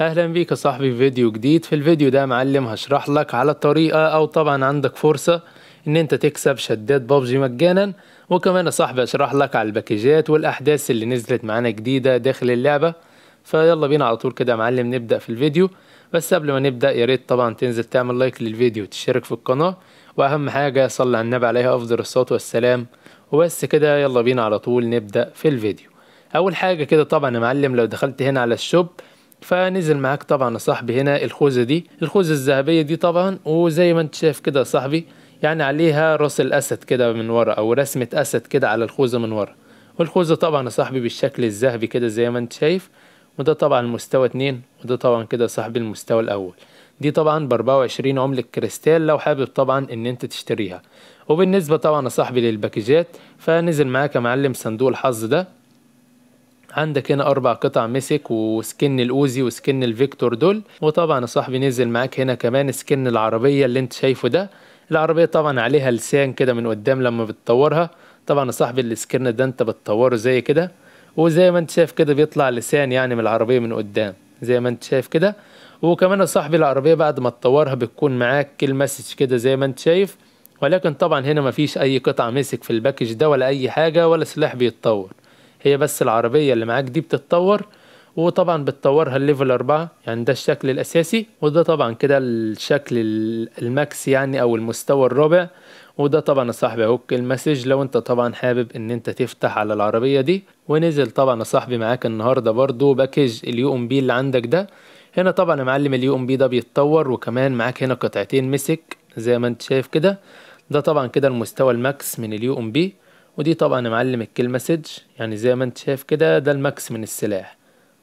اهلا بيك يا صاحبي في فيديو جديد في الفيديو ده معلم هشرح لك على الطريقه او طبعا عندك فرصه ان انت تكسب شدات بابجي مجانا وكمان يا صاحبي هشرح لك على الباكيجات والاحداث اللي نزلت معانا جديده داخل اللعبه فيلا بينا على طول كده يا معلم نبدا في الفيديو بس قبل ما نبدا يا ريت طبعا تنزل تعمل لايك للفيديو وتشترك في القناه واهم حاجه صلي على النبي عليه افضل الصلاه والسلام وبس كده يلا بينا على طول نبدا في الفيديو اول حاجه كده طبعا يا معلم لو دخلت هنا على الشوب فنزل معاك طبعا صاحبي هنا الخوذة دي الخوذة الذهبية دي طبعا وزي ما انت شايف كده صاحبي يعني عليها راس الاسد كده من ورا او رسمة اسد كده على الخوذة من ورا والخوذة طبعا صاحبي بالشكل الذهبي كده زي ما انت شايف وده طبعا المستوى اتنين وده طبعا كده صاحبي المستوى الاول دي طبعا باربعة وعشرين عملة كريستال لو حابب طبعا ان انت تشتريها وبالنسبة طبعا يا صاحبي للباكجات فنزل معاك يا معلم صندوق الحظ ده عندك هنا اربع قطع مسك وسكن الاوزي وسكن الفيكتور دول وطبعا يا صاحبي نزل معاك هنا كمان سكن العربيه اللي انت شايفه ده العربيه طبعا عليها لسان كده من قدام لما بتطورها طبعا يا صاحبي السكن ده انت بتطوره زي كده وزي ما انت شايف كده بيطلع لسان يعني من العربيه من قدام زي ما انت شايف كده وكمان يا صاحبي العربيه بعد ما تطورها بتكون معاك المسج كده زي ما انت شايف ولكن طبعا هنا مفيش اي قطع مسك في الباكج ده ولا اي حاجه ولا سلاح بيتطور هي بس العربية اللي معاك دي بتتطور وطبعا بتطورها الليفل أربعة يعني ده الشكل الأساسي وده طبعا كده الشكل الماكس يعني أو المستوى الرابع وده طبعا يا صاحبي هوك المسج لو انت طبعا حابب ان انت تفتح على العربية دي ونزل طبعا يا صاحبي معاك النهاردة برضو باكج اليو ام بي اللي عندك ده هنا طبعا يا معلم اليو ام بي ده بيتطور وكمان معاك هنا قطعتين مسك زي ما انت شايف كده ده طبعا كده المستوى الماكس من اليو ام بي ودي طبعا يا معلم الكلمة سج يعني زي ما انت شايف كده ده الماكس من السلاح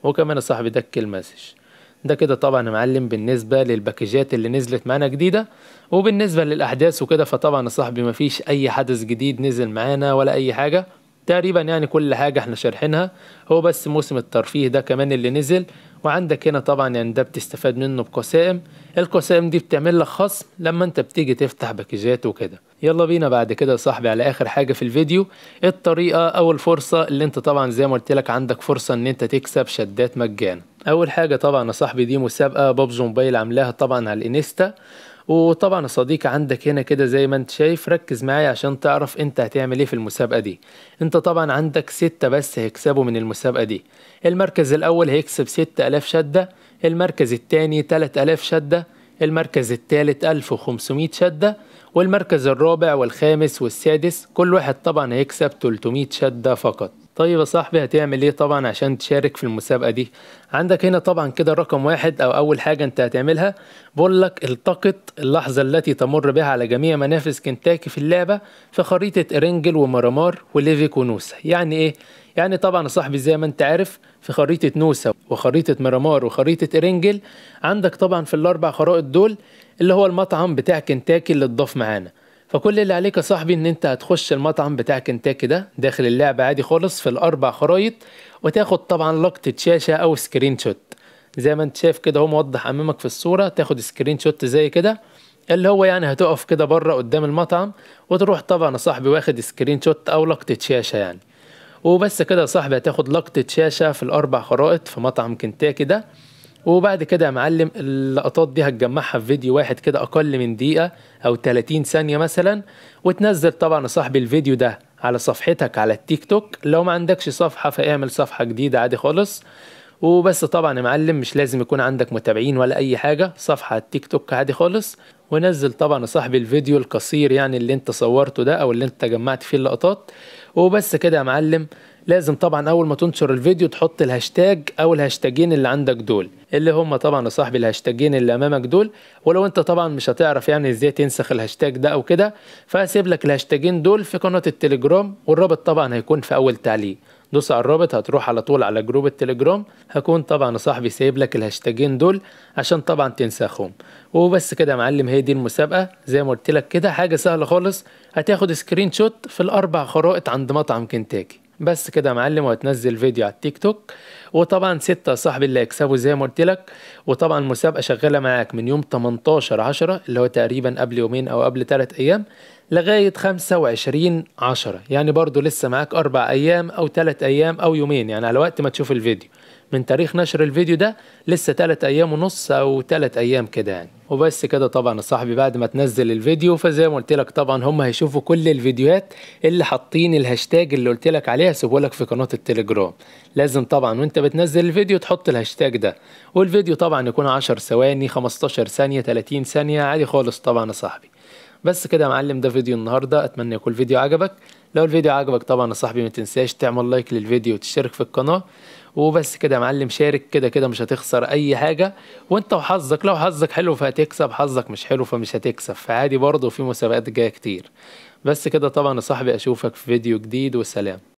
وكمان يا صاحبي ده الكلمة سج ده كده طبعا يا معلم بالنسبة للباكجات اللي نزلت معانا جديدة وبالنسبة للأحداث وكده فطبعا يا صاحبي مفيش أي حدث جديد نزل معانا ولا أي حاجة تقريبا يعني كل حاجة احنا شارحينها هو بس موسم الترفيه ده كمان اللي نزل وعندك هنا طبعا يعني ده بتستفاد منه بقسائم القسائم دي بتعمل لك خصم لما انت بتيجي تفتح باكجات وكده يلا بينا بعد كده يا صاحبي على اخر حاجه في الفيديو الطريقه او الفرصه اللي انت طبعا زي ما قلت لك عندك فرصه ان انت تكسب شدات مجانا اول حاجه طبعا يا صاحبي دي مسابقه بابجي موبايل عاملاها طبعا على الانستا وطبعا يا صديقي عندك هنا كده زي ما انت شايف ركز معايا عشان تعرف انت هتعمل ايه في المسابقه دي انت طبعا عندك ستة بس هيكسبوا من المسابقه دي المركز الاول هيكسب 6000 شده المركز الثاني 3000 شده المركز الثالث 1500 شدة والمركز الرابع والخامس والسادس كل واحد طبعا هيكسب 300 شدة فقط طيب يا صاحبي هتعمل ايه طبعا عشان تشارك في المسابقة دي عندك هنا طبعا كده رقم واحد او اول حاجة انت هتعملها بقول لك التقط اللحظة التي تمر بها على جميع منافس كنتاكي في اللعبة في خريطة ارنجل ومرامار وليفي كونوسا يعني ايه يعني طبعا صاحبي زي ما انت عارف في خريطة نوسة وخريطة ميرامار وخريطة إرنجل عندك طبعا في الأربع خرائط دول اللي هو المطعم بتاع كنتاكي اللي اتضاف معانا فكل اللي عليك يا صاحبي ان انت هتخش المطعم بتاع كنتاكي ده داخل اللعبة عادي خالص في الأربع خرايط وتاخد طبعا لقطة شاشة أو سكرين شوت زي ما انت شايف كده هو موضح أمامك في الصورة تاخد سكرين شوت زي كده اللي هو يعني هتقف كده بره قدام المطعم وتروح طبعا يا صاحبي واخد سكرين شوت أو لقطة شاشة يعني وبس كده يا صاحبي هتاخد لقطة شاشة في الأربع خرائط في مطعم كنتاكي ده وبعد كده يا معلم اللقطات دي هتجمعها في فيديو واحد كده أقل من دقيقة أو 30 ثانية مثلا وتنزل طبعا يا صاحبي الفيديو ده على صفحتك على التيك توك لو ما عندكش صفحة فاعمل صفحة جديدة عادي خالص وبس طبعا يا معلم مش لازم يكون عندك متابعين ولا اي حاجه صفحه التيك توك عادي خالص ونزل طبعا يا صاحبي الفيديو القصير يعني اللي انت صورته ده او اللي انت جمعت فيه اللقطات وبس كده يا معلم لازم طبعا اول ما تنشر الفيديو تحط الهاشتاج او الهاشتاجين اللي عندك دول اللي هم طبعا يا صاحبي الهاشتاجين اللي امامك دول ولو انت طبعا مش هتعرف يعني ازاي تنسخ الهاشتاج ده او كده فاسيب لك الهاشتاجين دول في قناه التليجرام والرابط طبعا هيكون في اول تعليق دوس على الرابط هتروح على طول على جروب التليجرام هكون طبعا صاحبي سايب لك الهاشتاجين دول عشان طبعا تنساهم وبس كده يا معلم هي دي المسابقه زي ما قلت لك كده حاجه سهله خالص هتاخد سكرين شوت في الاربع خرائط عند مطعم كنتاكي بس كده يا معلم وهتنزل فيديو على التيك توك وطبعا ستة صاحبي اللي هيكسبوا زي ما قلت لك وطبعا المسابقة شغالة معاك من يوم 18 10 اللي هو تقريبا قبل يومين او قبل 3 ايام لغاية 25 عشرة يعني برضو لسه معاك أربع أيام أو ثلاث أيام أو يومين يعني على وقت ما تشوف الفيديو من تاريخ نشر الفيديو ده لسه ثلاث أيام ونص أو ثلاث أيام كده يعني وبس كده طبعا يا صاحبي بعد ما تنزل الفيديو فزي ما قلت لك طبعا هم هيشوفوا كل الفيديوهات اللي حاطين الهاشتاج اللي قلت لك عليها سيبهولك لك في قناه التليجرام لازم طبعا وانت بتنزل الفيديو تحط الهاشتاج ده والفيديو طبعا يكون 10 ثواني 15 ثانيه 30 ثانيه عادي خالص طبعا يا صاحبي بس كده يا معلم ده فيديو النهارده اتمنى يكون الفيديو عجبك لو الفيديو عجبك طبعا يا صاحبي ما تنساش تعمل لايك للفيديو وتشترك في القناه وبس كده يا معلم شارك كده كده مش هتخسر اي حاجه وانت وحظك لو حظك حلو فهتكسب حظك مش حلو فمش هتكسب فعادي برضه في مسابقات جايه كتير بس كده طبعا يا صاحبي اشوفك في فيديو جديد وسلام